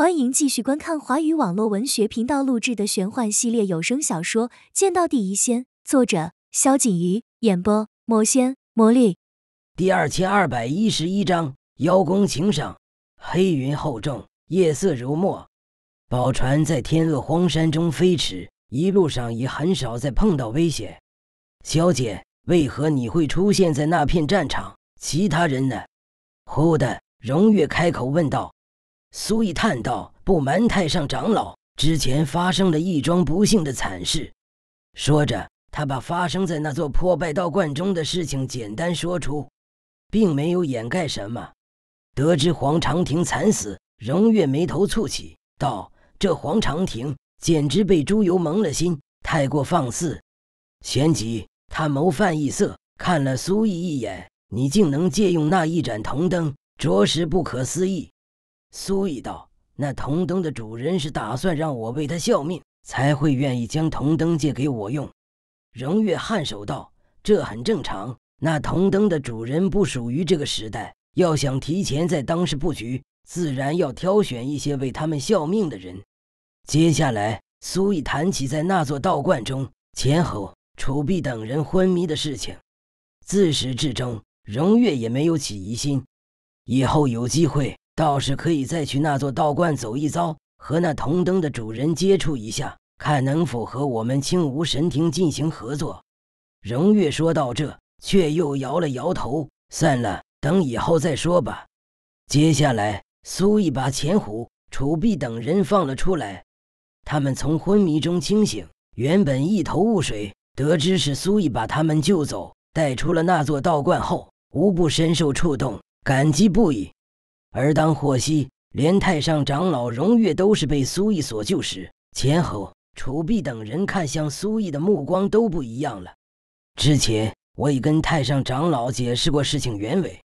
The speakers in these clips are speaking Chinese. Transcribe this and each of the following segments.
欢迎继续观看华语网络文学频道录制的玄幻系列有声小说《见到第一仙》，作者：萧锦瑜，演播：魔仙魔力。第二千二百一十一章：邀功请赏。黑云厚重，夜色如墨，宝船在天鹅荒山中飞驰，一路上也很少再碰到危险。小姐，为何你会出现在那片战场？其他人呢？忽的，荣月开口问道。苏毅叹道：“不瞒太上长老，之前发生了一桩不幸的惨事。”说着，他把发生在那座破败道观中的事情简单说出，并没有掩盖什么。得知黄长亭惨死，荣月眉头蹙起，道：“这黄长亭简直被猪油蒙了心，太过放肆。”旋即，他谋泛异色，看了苏毅一眼：“你竟能借用那一盏铜灯，着实不可思议。”苏毅道：“那铜灯的主人是打算让我为他效命，才会愿意将铜灯借给我用。”荣月颔首道：“这很正常。那铜灯的主人不属于这个时代，要想提前在当时布局，自然要挑选一些为他们效命的人。”接下来，苏毅谈起在那座道观中，钱侯、楚碧等人昏迷的事情，自始至终，荣月也没有起疑心。以后有机会。倒是可以再去那座道观走一遭，和那铜灯的主人接触一下，看能否和我们青无神庭进行合作。荣月说到这，却又摇了摇头：“算了，等以后再说吧。”接下来，苏毅把钱虎、楚碧等人放了出来。他们从昏迷中清醒，原本一头雾水，得知是苏毅把他们救走，带出了那座道观后，无不深受触动，感激不已。而当获悉连太上长老荣月都是被苏毅所救时，钱后楚碧等人看向苏毅的目光都不一样了。之前我已跟太上长老解释过事情原委，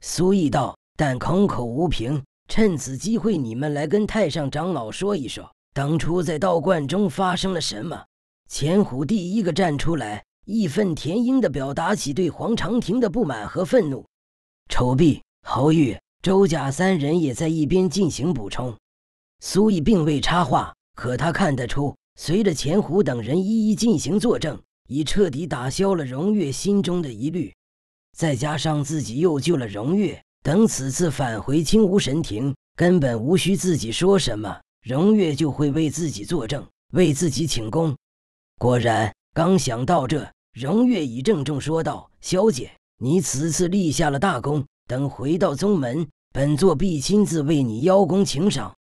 苏毅道。但空口无凭，趁此机会你们来跟太上长老说一说当初在道观中发生了什么。钱虎第一个站出来，义愤填膺地表达起对黄长亭的不满和愤怒。楚碧、侯玉。周甲三人也在一边进行补充，苏毅并未插话，可他看得出，随着钱虎等人一一进行作证，已彻底打消了荣月心中的疑虑。再加上自己又救了荣月，等此次返回青无神庭，根本无需自己说什么，荣月就会为自己作证，为自己请功。果然，刚想到这，荣月已郑重说道：“小姐，你此次立下了大功。”等回到宗门，本座必亲自为你邀功请赏。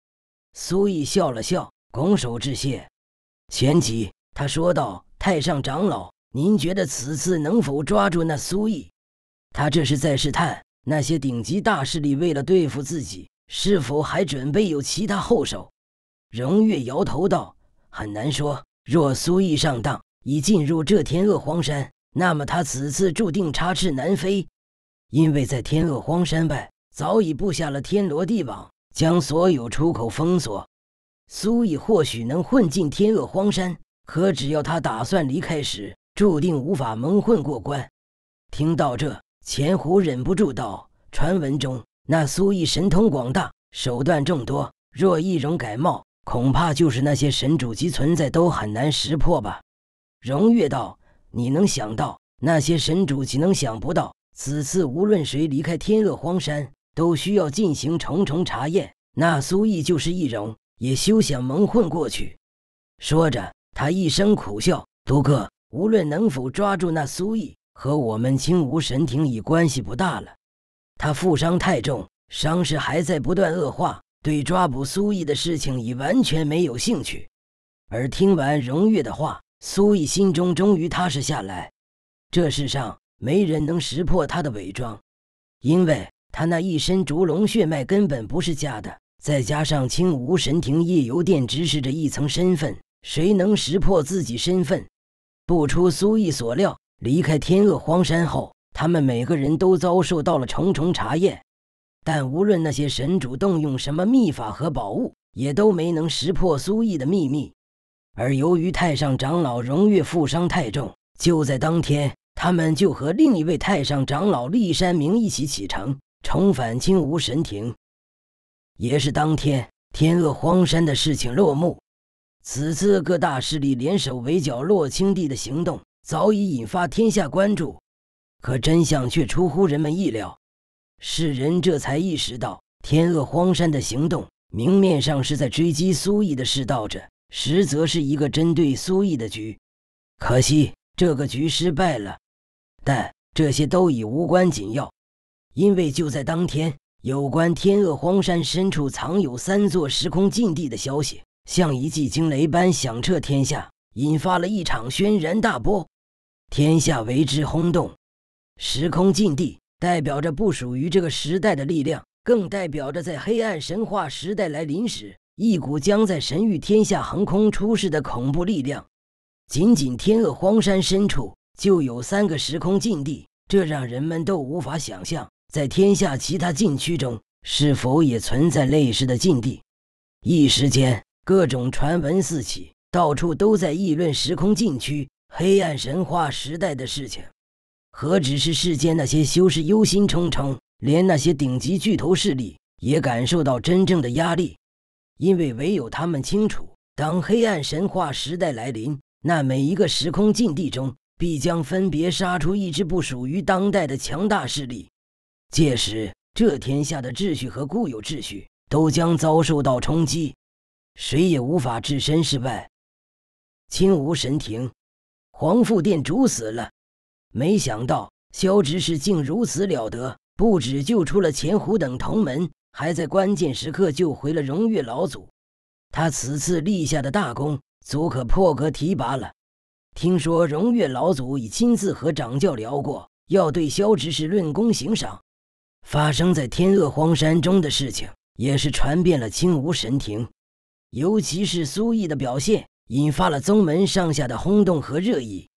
苏毅笑了笑，拱手致谢。前即，他说道：“太上长老，您觉得此次能否抓住那苏毅？”他这是在试探那些顶级大势力，为了对付自己，是否还准备有其他后手？荣越摇头道：“很难说。若苏毅上当，已进入这天恶荒山，那么他此次注定插翅难飞。”因为在天恶荒山外早已布下了天罗地网，将所有出口封锁。苏毅或许能混进天恶荒山，可只要他打算离开时，注定无法蒙混过关。听到这，钱虎忍不住道：“传闻中那苏毅神通广大，手段众多，若易容改貌，恐怕就是那些神主级存在都很难识破吧？”荣越道：“你能想到，那些神主岂能想不到？”此次无论谁离开天恶荒山，都需要进行重重查验。那苏毅就是易容，也休想蒙混过去。说着，他一声苦笑：“独哥，无论能否抓住那苏毅，和我们青无神庭已关系不大了。他负伤太重，伤势还在不断恶化，对抓捕苏毅的事情已完全没有兴趣。”而听完荣月的话，苏毅心中终于踏实下来。这世上……没人能识破他的伪装，因为他那一身烛龙血脉根本不是假的。再加上青无神庭夜游殿执事这一层身份，谁能识破自己身份？不出苏毅所料，离开天恶荒山后，他们每个人都遭受到了重重查验。但无论那些神主动用什么秘法和宝物，也都没能识破苏毅的秘密。而由于太上长老荣月负伤太重，就在当天。他们就和另一位太上长老厉山明一起启程，重返金吾神庭。也是当天，天恶荒山的事情落幕。此次各大势力联手围剿洛青帝的行动，早已引发天下关注。可真相却出乎人们意料，世人这才意识到，天恶荒山的行动明面上是在追击苏毅的世道者，实则是一个针对苏毅的局。可惜这个局失败了。但这些都已无关紧要，因为就在当天，有关天恶荒山深处藏有三座时空禁地的消息，像一记惊雷般响彻天下，引发了一场轩然大波，天下为之轰动。时空禁地代表着不属于这个时代的力量，更代表着在黑暗神话时代来临时，一股将在神域天下横空出世的恐怖力量。仅仅天恶荒山深处。就有三个时空禁地，这让人们都无法想象，在天下其他禁区中是否也存在类似的禁地。一时间，各种传闻四起，到处都在议论时空禁区、黑暗神话时代的事情。何止是世间那些修士忧心忡忡，连那些顶级巨头势力也感受到真正的压力，因为唯有他们清楚，当黑暗神话时代来临，那每一个时空禁地中。必将分别杀出一支不属于当代的强大势力，届时这天下的秩序和固有秩序都将遭受到冲击，谁也无法置身事外。亲无神庭，皇父殿主死了，没想到萧执事竟如此了得，不止救出了钱虎等同门，还在关键时刻救回了荣誉老祖。他此次立下的大功，足可破格提拔了。听说荣月老祖已亲自和掌教聊过，要对萧执事论功行赏。发生在天恶荒山中的事情，也是传遍了青梧神庭，尤其是苏毅的表现，引发了宗门上下的轰动和热议。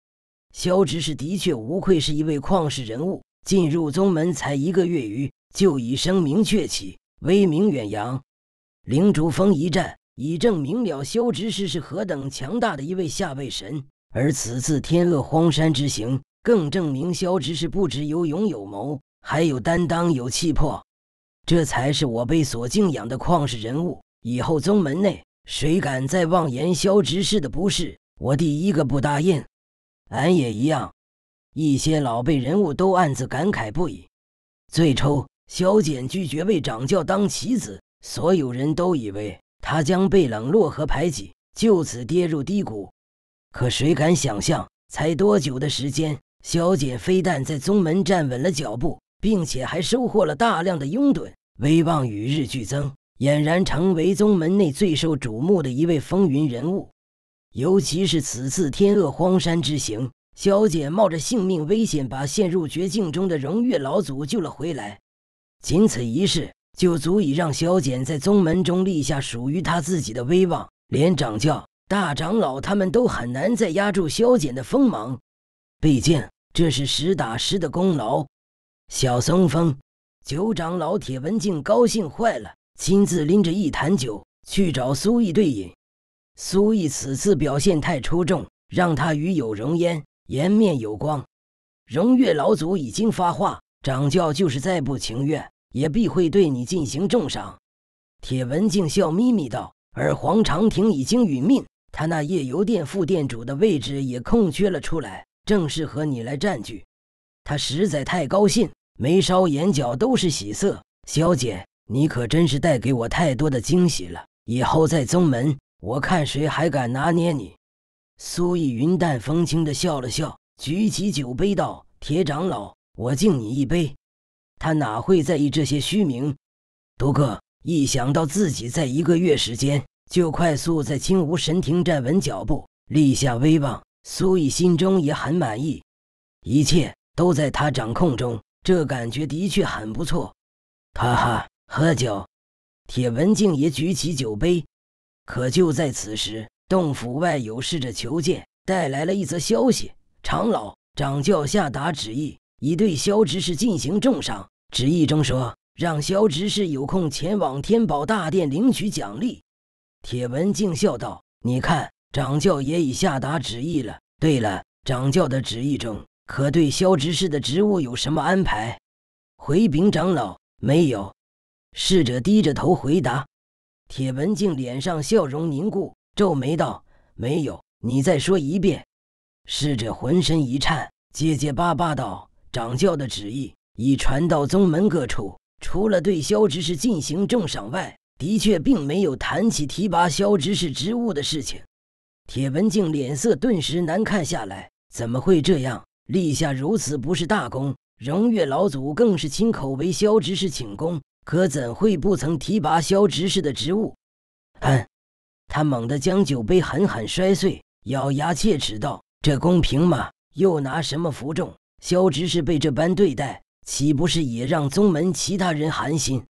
萧执事的确无愧是一位旷世人物，进入宗门才一个月余，就已声名鹊起，威名远扬。灵竹峰一战，已证明了萧执事是何等强大的一位下位神。而此次天恶荒山之行，更证明萧执事不止有勇有谋，还有担当有气魄，这才是我辈所敬仰的旷世人物。以后宗门内谁敢再妄言萧执事的不是，我第一个不答应。俺也一样。一些老辈人物都暗自感慨不已。最初，萧简拒绝为掌教当棋子，所有人都以为他将被冷落和排挤，就此跌入低谷。可谁敢想象，才多久的时间，萧简非但在宗门站稳了脚步，并且还收获了大量的拥趸，威望与日俱增，俨然成为宗门内最受瞩目的一位风云人物。尤其是此次天恶荒山之行，萧简冒着性命危险，把陷入绝境中的荣月老祖救了回来，仅此一事，就足以让萧简在宗门中立下属于他自己的威望，连掌教。大长老他们都很难再压住萧简的锋芒，毕竟这是实打实的功劳。小松风，九长老铁文静高兴坏了，亲自拎着一坛酒去找苏毅对饮。苏毅此次表现太出众，让他与有容焉，颜面有光。荣月老祖已经发话，掌教就是再不情愿，也必会对你进行重赏。铁文静笑眯眯道：“而黄长亭已经殒命。”他那夜游店副店主的位置也空缺了出来，正适合你来占据。他实在太高兴，眉梢眼角都是喜色。小姐，你可真是带给我太多的惊喜了。以后在宗门，我看谁还敢拿捏你。苏毅云淡风轻地笑了笑，举起酒杯道：“铁长老，我敬你一杯。”他哪会在意这些虚名？独个一想到自己在一个月时间。就快速在青无神庭站稳脚步，立下威望。苏毅心中也很满意，一切都在他掌控中，这感觉的确很不错。哈哈，喝酒！铁文静也举起酒杯。可就在此时，洞府外有侍者求见，带来了一则消息：长老、掌教下达旨意，已对萧执事进行重赏。旨意中说，让萧执事有空前往天宝大殿领取奖励。铁文静笑道：“你看，掌教也已下达旨意了。对了，掌教的旨意中，可对萧执事的职务有什么安排？”回禀长老，没有。侍者低着头回答。铁文静脸上笑容凝固，皱眉道：“没有，你再说一遍。”侍者浑身一颤，结结巴巴道：“掌教的旨意已传到宗门各处，除了对萧执事进行重赏外。”的确，并没有谈起提拔萧执事职务的事情。铁文静脸色顿时难看下来。怎么会这样？立下如此不是大功，荣月老祖更是亲口为萧执事请功，可怎会不曾提拔萧执事的职务？嗯，他猛地将酒杯狠狠摔碎，咬牙切齿道：“这公平吗？又拿什么服众？萧执事被这般对待，岂不是也让宗门其他人寒心？”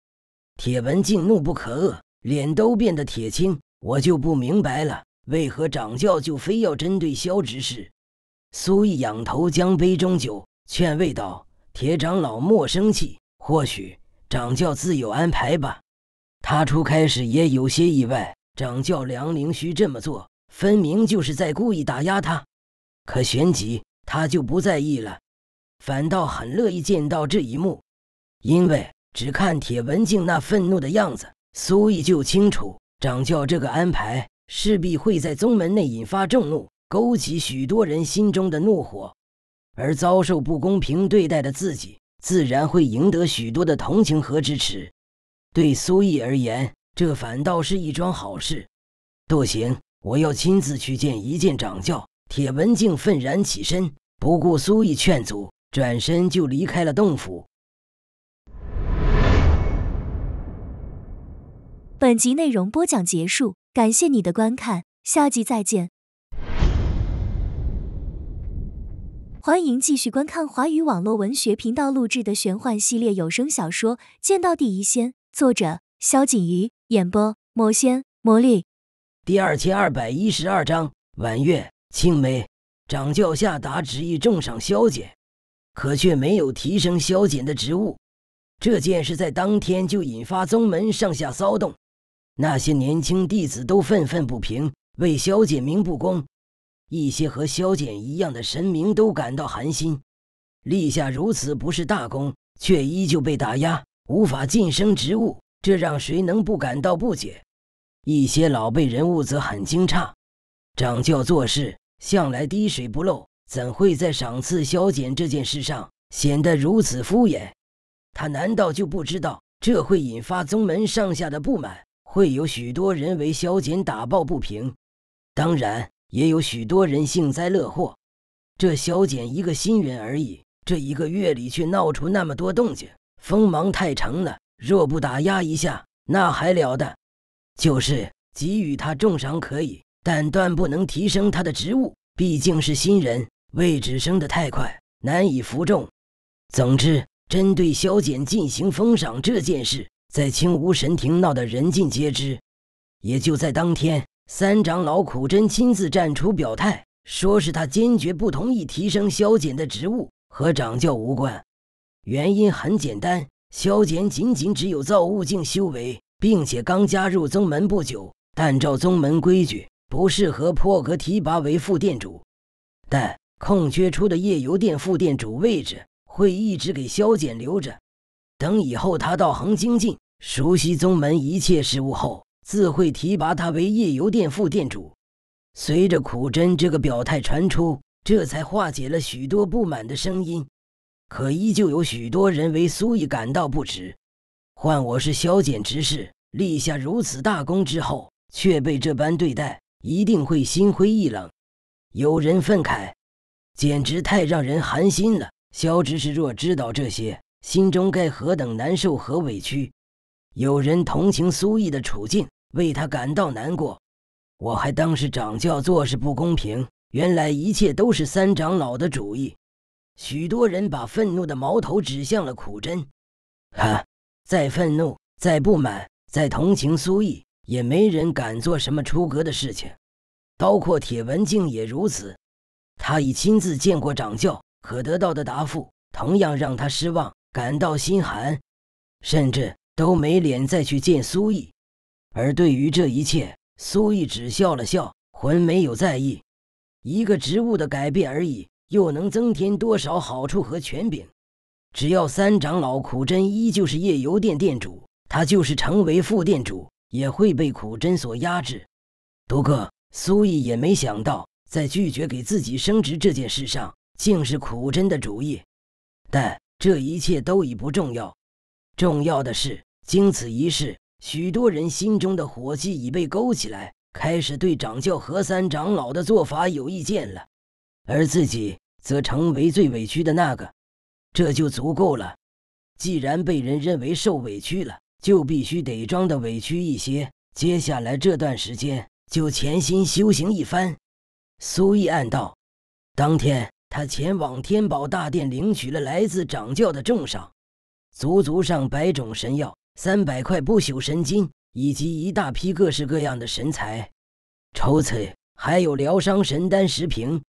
铁文静怒不可遏，脸都变得铁青。我就不明白了，为何掌教就非要针对萧执事？苏毅仰头将杯中酒劝慰道：“铁长老莫生气，或许掌教自有安排吧。”他初开始也有些意外，掌教梁灵虚这么做，分明就是在故意打压他。可旋即，他就不在意了，反倒很乐意见到这一幕，因为。只看铁文静那愤怒的样子，苏毅就清楚，掌教这个安排势必会在宗门内引发众怒，勾起许多人心中的怒火，而遭受不公平对待的自己，自然会赢得许多的同情和支持。对苏毅而言，这反倒是一桩好事。不行，我要亲自去见一见掌教。铁文静愤然起身，不顾苏毅劝阻，转身就离开了洞府。本集内容播讲结束，感谢你的观看，下集再见。欢迎继续观看华语网络文学频道录制的玄幻系列有声小说《剑道第一仙》，作者：萧瑾瑜，演播：魔仙魔力。第二千二百一十二章：婉月、青梅，掌教下达旨意重赏萧简，可却没有提升萧简的职务。这件事在当天就引发宗门上下骚动。那些年轻弟子都愤愤不平，为萧简鸣不公；一些和萧简一样的神明都感到寒心，立下如此不是大功，却依旧被打压，无法晋升职务，这让谁能不感到不解？一些老辈人物则很惊诧，掌教做事向来滴水不漏，怎会在赏赐萧简这件事上显得如此敷衍？他难道就不知道这会引发宗门上下的不满？会有许多人为萧简打抱不平，当然也有许多人幸灾乐祸。这萧简一个新人而已，这一个月里却闹出那么多动静，锋芒太长了。若不打压一下，那还了得？就是给予他重赏可以，但断不能提升他的职务，毕竟是新人，位置升得太快，难以服众。总之，针对萧简进行封赏这件事。在清无神庭闹得人尽皆知，也就在当天，三长老苦真亲自站出表态，说是他坚决不同意提升萧简的职务，和掌教无关。原因很简单，萧简仅仅只有造物境修为，并且刚加入宗门不久，但照宗门规矩，不适合破格提拔为副店主。但空缺出的夜游殿副店主位置，会一直给萧简留着。等以后他道行精进，熟悉宗门一切事务后，自会提拔他为夜游殿副殿主。随着苦真这个表态传出，这才化解了许多不满的声音。可依旧有许多人为苏毅感到不值。换我是萧简执事，立下如此大功之后，却被这般对待，一定会心灰意冷。有人愤慨，简直太让人寒心了。萧执事若知道这些。心中该何等难受和委屈！有人同情苏毅的处境，为他感到难过。我还当是长教做事不公平，原来一切都是三长老的主意。许多人把愤怒的矛头指向了苦真。哈！再愤怒，再不满，再同情苏毅，也没人敢做什么出格的事情。包括铁文静也如此。他已亲自见过长教，可得到的答复同样让他失望。感到心寒，甚至都没脸再去见苏毅。而对于这一切，苏毅只笑了笑，魂没有在意。一个职务的改变而已，又能增添多少好处和权柄？只要三长老苦真依旧是夜游店店主，他就是成为副店主，也会被苦真所压制。不过，苏毅也没想到，在拒绝给自己升职这件事上，竟是苦真的主意。但。这一切都已不重要，重要的是，经此一事，许多人心中的火气已被勾起来，开始对掌教何三长老的做法有意见了，而自己则成为最委屈的那个，这就足够了。既然被人认为受委屈了，就必须得装的委屈一些。接下来这段时间，就潜心修行一番。苏毅暗道，当天。他前往天宝大殿领取了来自掌教的重赏，足足上百种神药、三百块不朽神金，以及一大批各式各样的神材，除此还有疗伤神丹十瓶。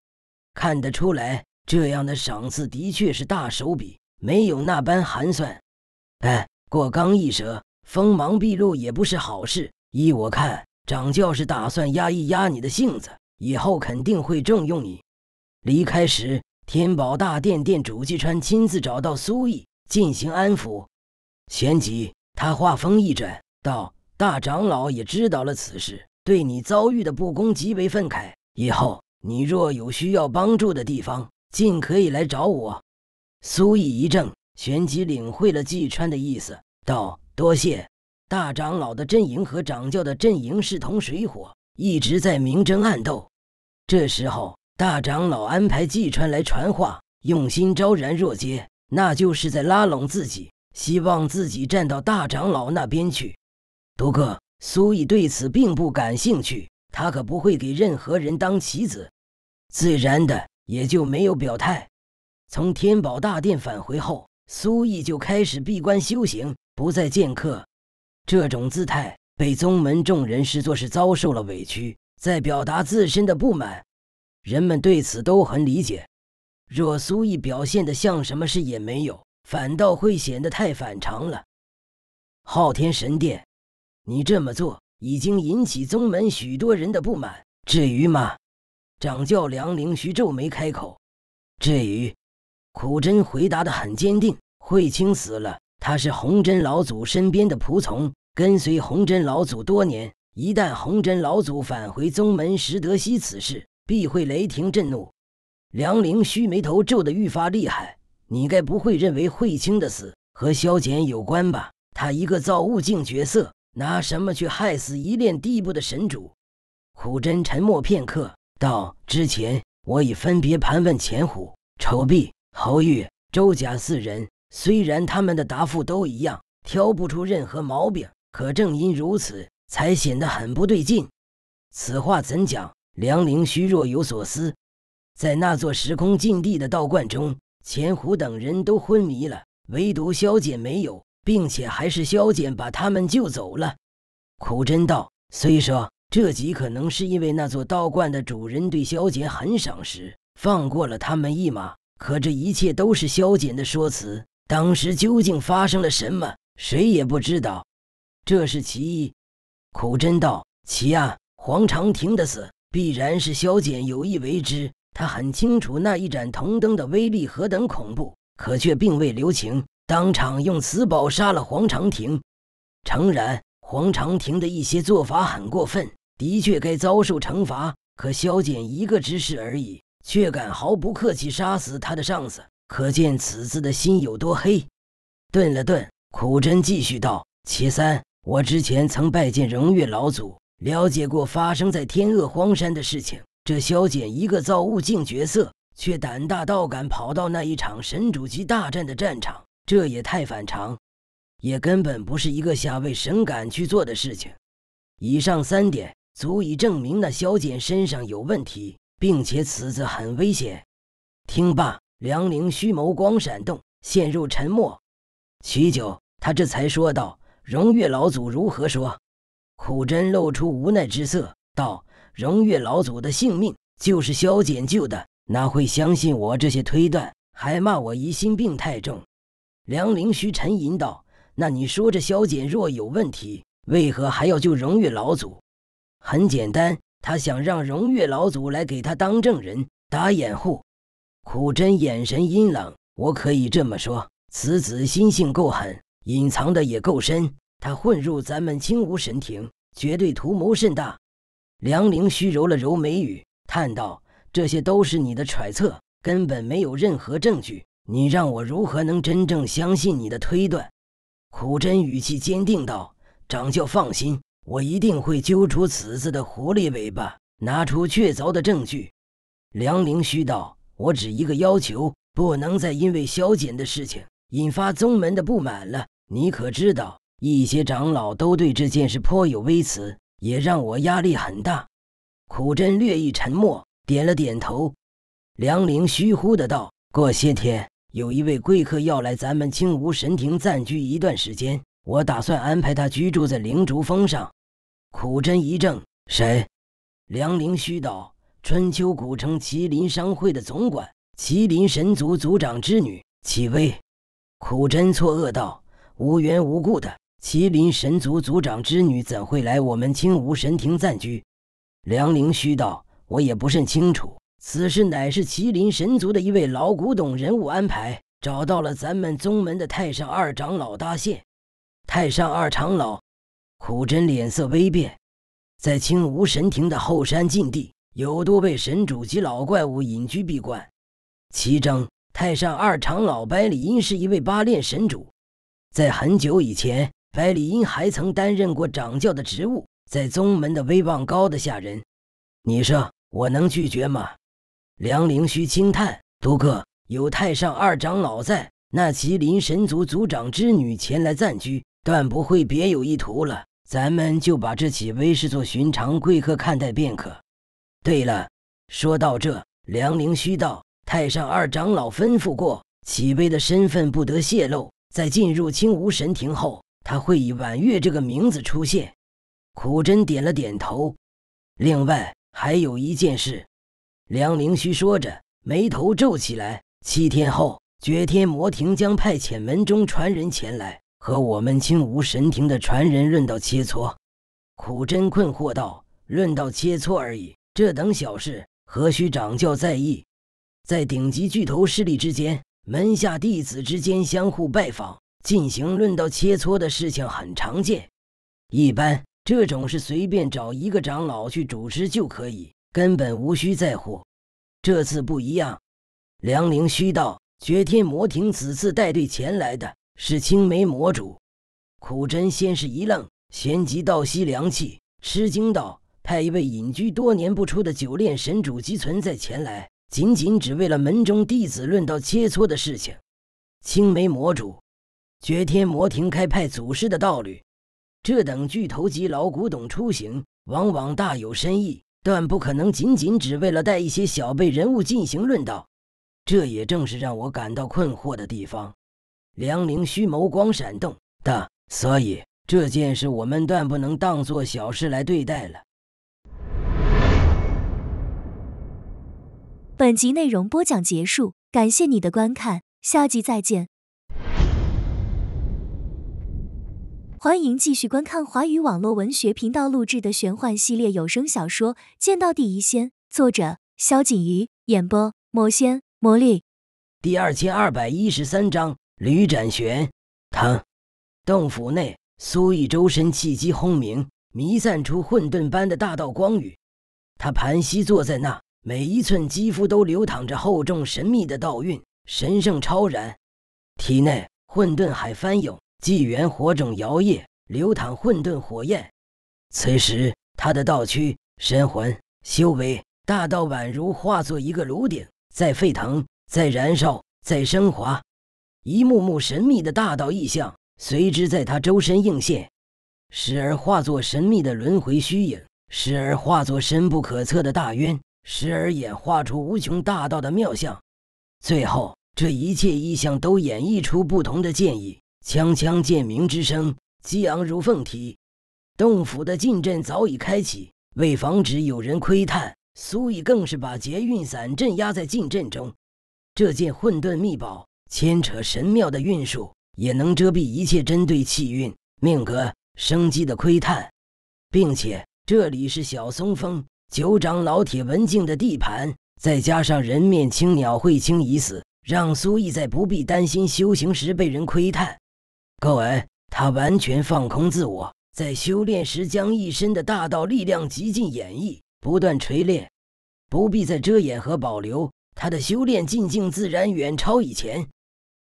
看得出来，这样的赏赐的确是大手笔，没有那般寒酸。哎，过刚易折，锋芒毕露也不是好事。依我看，掌教是打算压一压你的性子，以后肯定会重用你。离开时，天宝大殿殿主季川亲自找到苏毅进行安抚。旋即，他话锋一转，道：“大长老也知道了此事，对你遭遇的不公极为愤慨。以后你若有需要帮助的地方，尽可以来找我。”苏毅一怔，旋即领会了季川的意思，道：“多谢大长老的阵营和掌教的阵营势同水火，一直在明争暗斗。这时候。”大长老安排季川来传话，用心昭然若揭，那就是在拉拢自己，希望自己站到大长老那边去。不过苏毅对此并不感兴趣，他可不会给任何人当棋子，自然的也就没有表态。从天宝大殿返回后，苏毅就开始闭关修行，不再见客。这种姿态被宗门众人视作是遭受了委屈，在表达自身的不满。人们对此都很理解。若苏毅表现的像什么事也没有，反倒会显得太反常了。昊天神殿，你这么做已经引起宗门许多人的不满，至于吗？掌教梁灵虚皱眉开口：“至于。”苦真回答的很坚定：“慧清死了，他是洪真老祖身边的仆从，跟随洪真老祖多年。一旦洪真老祖返回宗门时得悉此事。”必会雷霆震怒，梁玲虚眉头皱得愈发厉害。你该不会认为慧清的死和萧简有关吧？他一个造物境角色，拿什么去害死一炼地步的神主？虎真沉默片刻，道：“之前我已分别盘问钱虎、丑毕、侯玉、周甲四人，虽然他们的答复都一样，挑不出任何毛病，可正因如此，才显得很不对劲。”此话怎讲？梁玲虚若有所思，在那座时空禁地的道观中，钱虎等人都昏迷了，唯独萧简没有，并且还是萧简把他们救走了。苦真道虽说这极可能是因为那座道观的主人对萧简很赏识，放过了他们一马，可这一切都是萧简的说辞。当时究竟发生了什么，谁也不知道。这是其一。苦真道其二，黄长亭的死。必然是萧简有意为之。他很清楚那一盏铜灯的威力何等恐怖，可却并未留情，当场用此宝杀了黄长亭。诚然，黄长亭的一些做法很过分，的确该遭受惩罚。可萧简一个执事而已，却敢毫不客气杀死他的上司，可见此次的心有多黑。顿了顿，苦真继续道：“其三，我之前曾拜见荣月老祖。”了解过发生在天恶荒山的事情，这萧简一个造物境角色，却胆大到敢跑到那一场神主级大战的战场，这也太反常，也根本不是一个下位神敢去做的事情。以上三点足以证明那萧简身上有问题，并且此次很危险。听罢，梁凌虚眸光闪动，陷入沉默。许久，他这才说道：“荣月老祖如何说？”苦真露出无奈之色，道：“荣月老祖的性命就是萧简救的，哪会相信我这些推断？还骂我疑心病太重。”梁灵虚沉吟道：“那你说，这萧简若有问题，为何还要救荣月老祖？”“很简单，他想让荣月老祖来给他当证人，打掩护。”苦真眼神阴冷：“我可以这么说，此子心性够狠，隐藏的也够深。”他混入咱们青无神庭，绝对图谋甚大。梁灵虚揉了揉眉宇，叹道：“这些都是你的揣测，根本没有任何证据。你让我如何能真正相信你的推断？”苦真语气坚定道：“掌教放心，我一定会揪出此次的狐狸尾巴，拿出确凿的证据。”梁灵虚道：“我只一个要求，不能再因为萧简的事情引发宗门的不满了。你可知道？”一些长老都对这件事颇有微词，也让我压力很大。苦真略一沉默，点了点头。梁玲虚呼的道：“过些天有一位贵客要来咱们青芜神庭暂居一段时间，我打算安排他居住在灵竹峰上。”苦真一怔：“谁？”梁玲虚道：“春秋古城麒麟商会的总管，麒麟神族族长之女，戚薇。”苦真错愕道：“无缘无故的。”麒麟神族族长之女怎会来我们青无神庭暂居？梁灵虚道：“我也不甚清楚，此事乃是麒麟神族的一位老古董人物安排，找到了咱们宗门的太上二长老搭线。”太上二长老，苦真脸色微变。在青无神庭的后山禁地，有多位神主及老怪物隐居闭关。其中太上二长老百里因是一位八炼神主，在很久以前。百里英还曾担任过掌教的职务，在宗门的威望高的吓人。你说我能拒绝吗？梁灵虚轻叹：“独哥，有太上二长老在，那麒麟神族族长之女前来暂居，断不会别有意图了。咱们就把这起威视作寻常贵客看待便可。”对了，说到这，梁灵虚道：“太上二长老吩咐过，启威的身份不得泄露，在进入青无神庭后。”他会以婉月这个名字出现。苦真点了点头。另外还有一件事，梁灵虚说着，眉头皱起来。七天后，绝天魔庭将派遣门中传人前来，和我们青无神庭的传人论道切磋。苦真困惑道：“论道切磋而已，这等小事何须掌教在意？在顶级巨头势力之间，门下弟子之间相互拜访。”进行论道切磋的事情很常见，一般这种是随便找一个长老去主持就可以，根本无需在乎。这次不一样，梁凌虚道绝天魔庭此次带队前来的是青梅魔主。苦真先是一愣，旋即倒吸凉气，吃惊道：“派一位隐居多年不出的九炼神主级存在前来，仅仅只为了门中弟子论道切磋的事情？”青梅魔主。绝天魔庭开派祖师的道侣，这等巨头级老古董出行，往往大有深意，断不可能仅仅只为了带一些小辈人物进行论道。这也正是让我感到困惑的地方。梁凌虚眸光闪动，的，所以这件事，我们断不能当做小事来对待了。本集内容播讲结束，感谢你的观看，下集再见。欢迎继续观看华语网络文学频道录制的玄幻系列有声小说《剑道第一仙》，作者：萧景瑜，演播：魔仙魔力。第二千二百一十三章：吕展玄。他洞府内，苏一周身气机轰鸣，弥散出混沌般的大道光雨。他盘膝坐在那，每一寸肌肤都流淌着厚重神秘的道韵，神圣超然。体内混沌海翻涌。纪元火种摇曳，流淌混沌火焰。此时，他的道躯、神魂、修为，大道宛如化作一个炉鼎，在沸腾，在燃烧，在升华。一幕幕神秘的大道意象随之在他周身映现，时而化作神秘的轮回虚影，时而化作深不可测的大渊，时而演化出无穷大道的妙相。最后，这一切意象都演绎出不同的剑意。锵锵剑鸣之声，激昂如凤啼。洞府的禁阵早已开启，为防止有人窥探，苏毅更是把劫运伞镇压在禁阵中。这件混沌秘宝牵扯神庙的运数，也能遮蔽一切针对气运、命格、生机的窥探，并且这里是小松峰九长老铁文静的地盘，再加上人面青鸟慧青已死，让苏毅在不必担心修行时被人窥探。各位，他完全放空自我，在修炼时将一身的大道力量极尽演绎，不断锤炼，不必再遮掩和保留。他的修炼进境自然远超以前。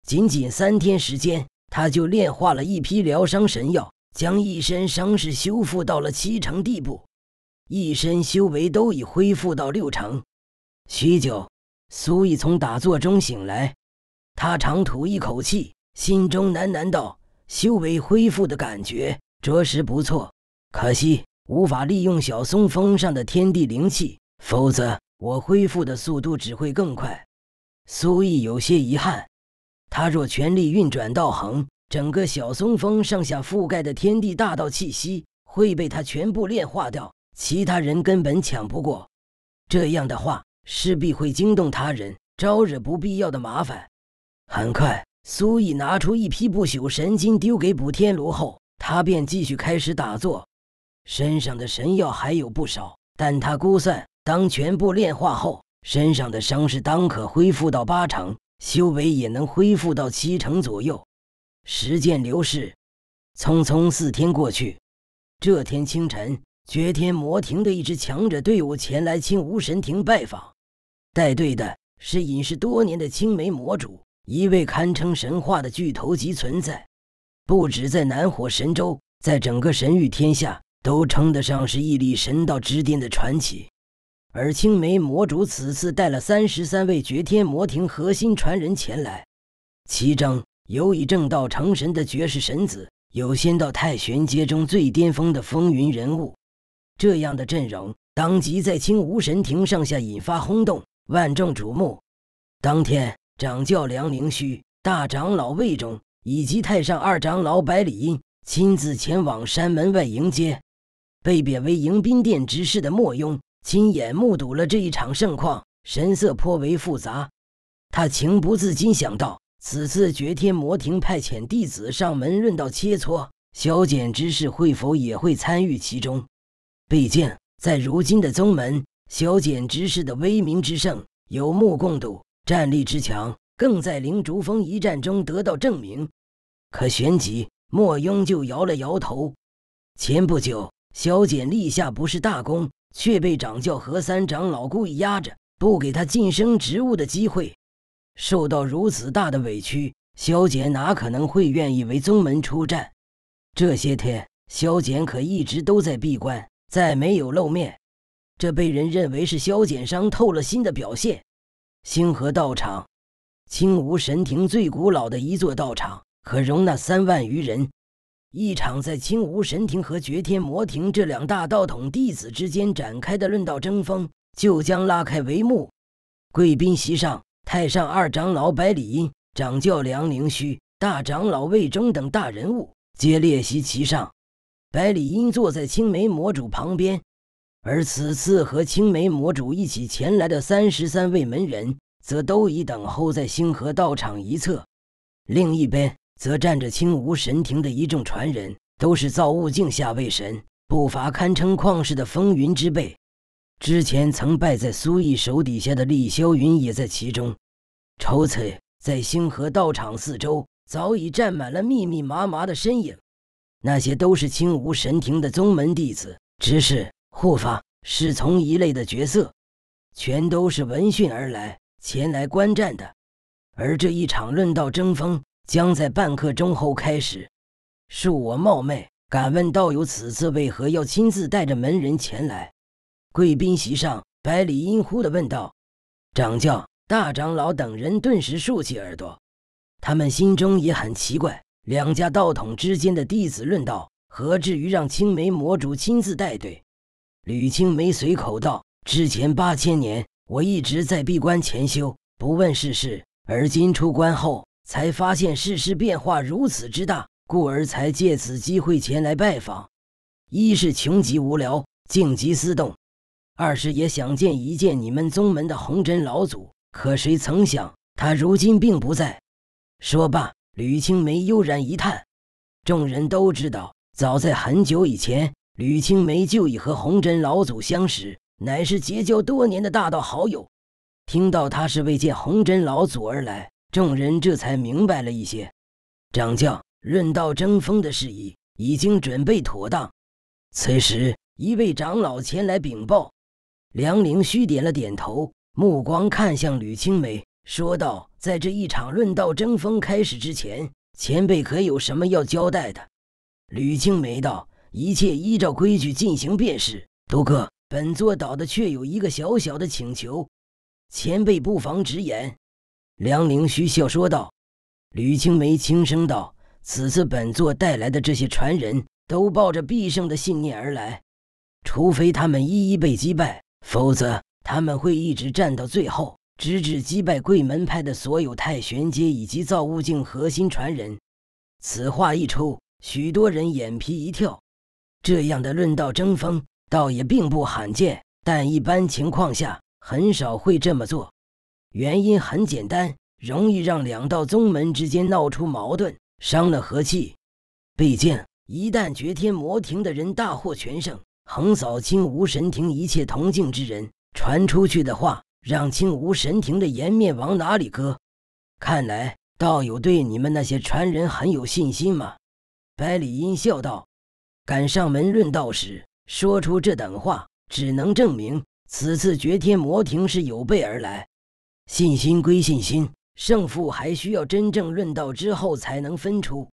仅仅三天时间，他就炼化了一批疗伤神药，将一身伤势修复到了七成地步，一身修为都已恢复到六成。许久，苏毅从打坐中醒来，他长吐一口气，心中喃喃道。修为恢复的感觉着实不错，可惜无法利用小松峰上的天地灵气，否则我恢复的速度只会更快。苏毅有些遗憾，他若全力运转道行，整个小松峰上下覆盖的天地大道气息会被他全部炼化掉，其他人根本抢不过。这样的话，势必会惊动他人，招惹不必要的麻烦。很快。苏毅拿出一批不朽神经丢给补天炉后，他便继续开始打坐。身上的神药还有不少，但他估算，当全部炼化后，身上的伤势当可恢复到八成，修为也能恢复到七成左右。时间流逝，匆匆四天过去。这天清晨，绝天魔庭的一支强者队伍前来青无神庭拜访，带队的是隐世多年的青梅魔主。一位堪称神话的巨头级存在，不止在南火神州，在整个神域天下都称得上是屹立神道之巅的传奇。而青梅魔主此次带了三十三位绝天魔庭核心传人前来，其中有以正道成神的绝世神子，有仙道太玄阶中最巅峰的风云人物。这样的阵容，当即在青无神庭上下引发轰动，万众瞩目。当天。掌教梁灵虚、大长老魏忠以及太上二长老百里音亲自前往山门外迎接，被贬为迎宾殿执事的莫庸亲眼目睹了这一场盛况，神色颇为复杂。他情不自禁想到，此次绝天魔庭派遣弟子上门论道切磋，萧简之事会否也会参与其中？毕竟，在如今的宗门，萧简执事的威名之盛，有目共睹。战力之强，更在灵竹峰一战中得到证明。可旋即，莫庸就摇了摇头。前不久，萧简立下不是大功，却被掌教何三长老故意压着，不给他晋升职务的机会，受到如此大的委屈，萧简哪可能会愿意为宗门出战？这些天，萧简可一直都在闭关，再没有露面。这被人认为是萧简伤透了心的表现。星河道场，青无神庭最古老的一座道场，可容纳三万余人。一场在青无神庭和绝天魔庭这两大道统弟子之间展开的论道争锋，就将拉开帷幕。贵宾席上，太上二长老百里音、掌教梁宁虚、大长老魏征等大人物皆列席其上。百里音坐在青梅魔主旁边。而此次和青梅魔主一起前来的三十三位门人，则都已等候在星河道场一侧，另一边则站着青无神庭的一众传人，都是造物境下位神，不乏堪称旷世的风云之辈。之前曾败在苏毅手底下的厉霄云也在其中。除此，在星河道场四周早已站满了密密麻麻的身影，那些都是青无神庭的宗门弟子，只是。护法是从一类的角色，全都是闻讯而来，前来观战的。而这一场论道争锋将在半刻钟后开始。恕我冒昧，敢问道友此次为何要亲自带着门人前来？贵宾席上，百里音忽地问道：“掌教、大长老等人顿时竖起耳朵，他们心中也很奇怪，两家道统之间的弟子论道，何至于让青梅魔主亲自带队？”吕青梅随口道：“之前八千年，我一直在闭关潜修，不问世事。而今出关后，才发现世事变化如此之大，故而才借此机会前来拜访。一是穷极无聊，静极思动；二是也想见一见你们宗门的红尘老祖。可谁曾想，他如今并不在。”说罢，吕青梅悠然一叹。众人都知道，早在很久以前。吕青梅就已和洪真老祖相识，乃是结交多年的大道好友。听到他是为见洪真老祖而来，众人这才明白了一些。掌教论道争锋的事宜已经准备妥当。此时，一位长老前来禀报。梁灵虚点了点头，目光看向吕青梅，说道：“在这一场论道争锋开始之前，前辈可有什么要交代的？”吕青梅道。一切依照规矩进行便是。都哥，本座倒的却有一个小小的请求，前辈不妨直言。”梁凌虚笑说道。吕青梅轻声道：“此次本座带来的这些传人都抱着必胜的信念而来，除非他们一一被击败，否则他们会一直战到最后，直至击败贵门派的所有太玄阶以及造物境核心传人。”此话一出，许多人眼皮一跳。这样的论道争锋倒也并不罕见，但一般情况下很少会这么做。原因很简单，容易让两道宗门之间闹出矛盾，伤了和气。毕竟，一旦绝天魔庭的人大获全胜，横扫清无神庭一切同境之人，传出去的话，让清无神庭的颜面往哪里搁？看来道友对你们那些传人很有信心嘛。”百里音笑道。敢上门论道时，说出这等话，只能证明此次绝天魔庭是有备而来。信心归信心，胜负还需要真正论道之后才能分出。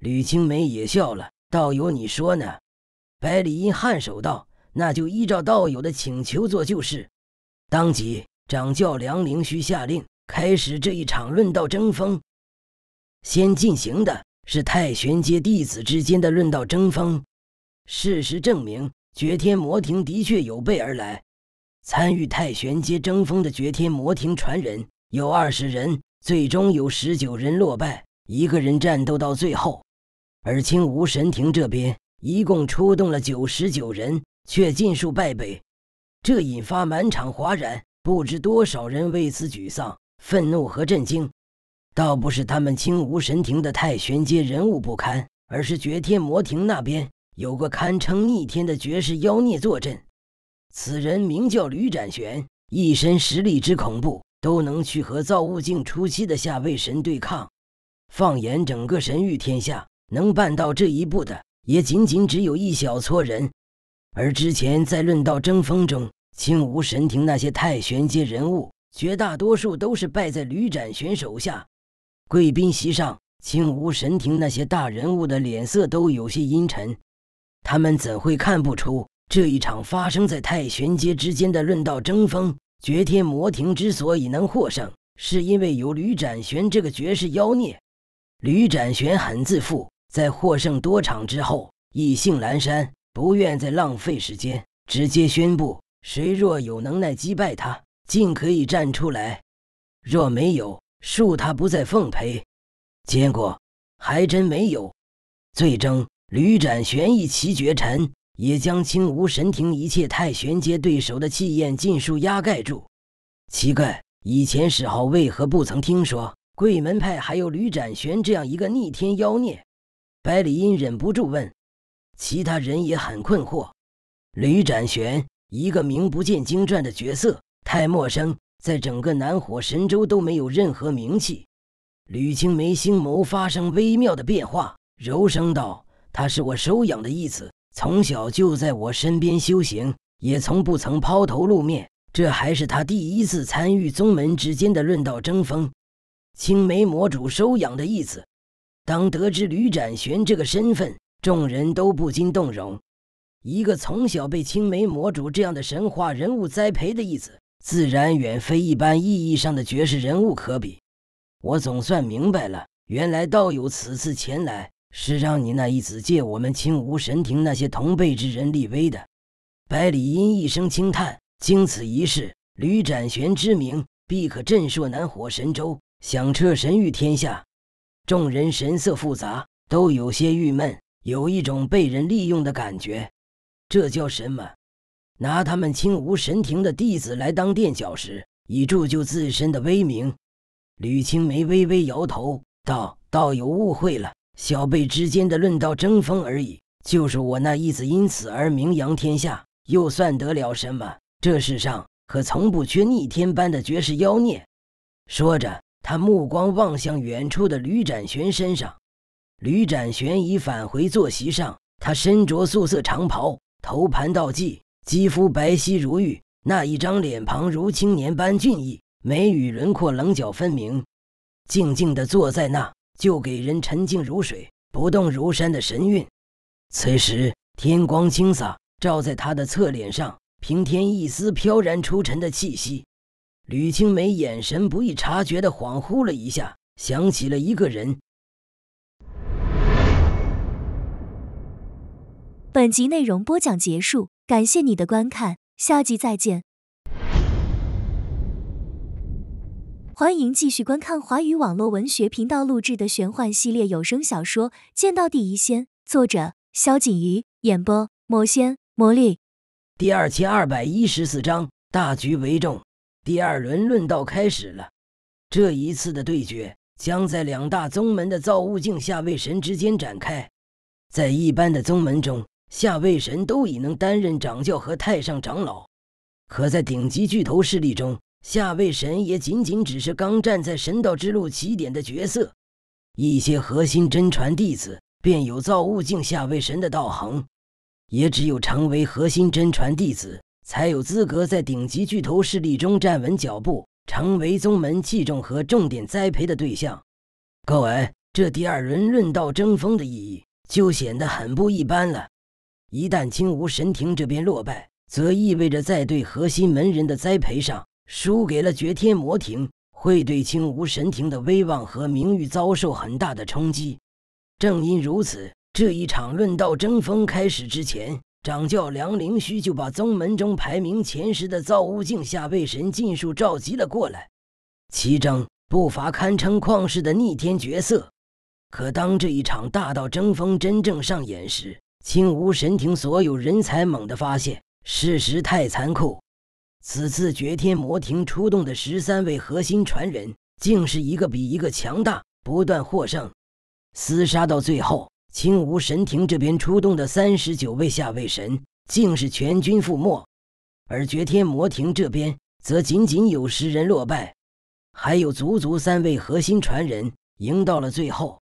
吕青梅也笑了：“道友，你说呢？”百里阴颔首道：“那就依照道友的请求做就是。”当即，掌教梁灵虚下令开始这一场论道争锋。先进行的。是太玄阶弟子之间的论道争锋。事实证明，绝天魔庭的确有备而来。参与太玄阶争锋的绝天魔庭传人有二十人，最终有十九人落败，一个人战斗到最后。而青无神庭这边一共出动了九十九人，却尽数败北，这引发满场哗然，不知多少人为此沮丧、愤怒和震惊。倒不是他们青无神庭的太玄阶人物不堪，而是绝天魔庭那边有个堪称逆天的绝世妖孽坐镇。此人名叫吕展玄，一身实力之恐怖，都能去和造物境初期的下位神对抗。放眼整个神域天下，能办到这一步的，也仅仅只有一小撮人。而之前在论道争锋中，青无神庭那些太玄阶人物，绝大多数都是败在吕展玄手下。贵宾席上，青无神庭那些大人物的脸色都有些阴沉。他们怎会看不出这一场发生在太玄阶之间的论道争锋，绝天魔庭之所以能获胜，是因为有吕展玄这个绝世妖孽。吕展玄很自负，在获胜多场之后，意兴阑珊，不愿再浪费时间，直接宣布：谁若有能耐击败他，尽可以站出来；若没有，恕他不再奉陪。结果还真没有。最终，吕展玄一骑绝尘，也将清无神庭一切太玄阶对手的气焰尽数压盖住。奇怪，以前时候为何不曾听说贵门派还有吕展玄这样一个逆天妖孽？百里因忍不住问。其他人也很困惑。吕展玄一个名不见经传的角色，太陌生。在整个南火神州都没有任何名气。吕青眉星眸发生微妙的变化，柔声道：“他是我收养的义子，从小就在我身边修行，也从不曾抛头露面。这还是他第一次参与宗门之间的论道争锋。”青梅魔主收养的义子，当得知吕展玄这个身份，众人都不禁动容。一个从小被青梅魔主这样的神话人物栽培的义子。自然远非一般意义上的绝世人物可比，我总算明白了，原来道友此次前来是让你那一子借我们青无神庭那些同辈之人立威的。百里音一声轻叹，经此一事，吕展玄之名必可震慑南火神州，响彻神域天下。众人神色复杂，都有些郁闷，有一种被人利用的感觉，这叫什么？拿他们清无神庭的弟子来当垫脚石，以铸就自身的威名。吕青梅微微摇头道：“道友误会了，小辈之间的论道争锋而已。就是我那义子因此而名扬天下，又算得了什么？这世上可从不缺逆天般的绝世妖孽。”说着，他目光望向远处的吕展玄身上。吕展玄已返回坐席上，他身着素色长袍，头盘道髻。肌肤白皙如玉，那一张脸庞如青年般俊逸，眉宇轮廓棱角分明，静静地坐在那，就给人沉静如水、不动如山的神韵。此时天光倾洒，照在他的侧脸上，平添一丝飘然出尘的气息。吕青梅眼神不易察觉地恍惚了一下，想起了一个人。本集内容播讲结束，感谢你的观看，下集再见。欢迎继续观看华语网络文学频道录制的玄幻系列有声小说《剑道第一仙》，作者：萧锦瑜，演播：魔仙魔力。第二千二百一十四章大局为重。第二轮论道开始了，这一次的对决将在两大宗门的造物境下位神之间展开，在一般的宗门中。下位神都已能担任掌教和太上长老，可在顶级巨头势力中，下位神也仅仅只是刚站在神道之路起点的角色。一些核心真传弟子便有造物境下位神的道行，也只有成为核心真传弟子，才有资格在顶级巨头势力中站稳脚步，成为宗门器重和重点栽培的对象。各位，这第二轮论道争锋的意义就显得很不一般了。一旦青无神庭这边落败，则意味着在对核心门人的栽培上输给了绝天魔庭，会对青无神庭的威望和名誉遭受很大的冲击。正因如此，这一场论道争锋开始之前，掌教梁灵虚就把宗门中排名前十的造物境下位神尽数召集了过来，其中不乏堪称旷世的逆天角色。可当这一场大道争锋真正上演时，清无神庭所有人才猛地发现，事实太残酷。此次绝天魔庭出动的十三位核心传人，竟是一个比一个强大，不断获胜。厮杀到最后，青无神庭这边出动的三十九位下位神，竟是全军覆没，而绝天魔庭这边则仅仅有十人落败，还有足足三位核心传人赢到了最后。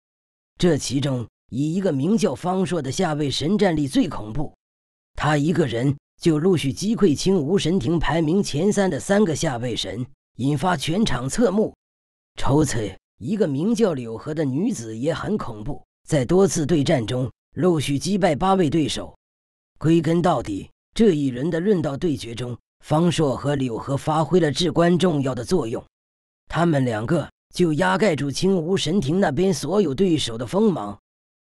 这其中，以一个名叫方硕的下位神战力最恐怖，他一个人就陆续击溃青无神庭排名前三的三个下位神，引发全场侧目。除此，一个名叫柳河的女子也很恐怖，在多次对战中陆续击败八位对手。归根到底，这一轮的论道对决中，方硕和柳河发挥了至关重要的作用，他们两个就压盖住青无神庭那边所有对手的锋芒。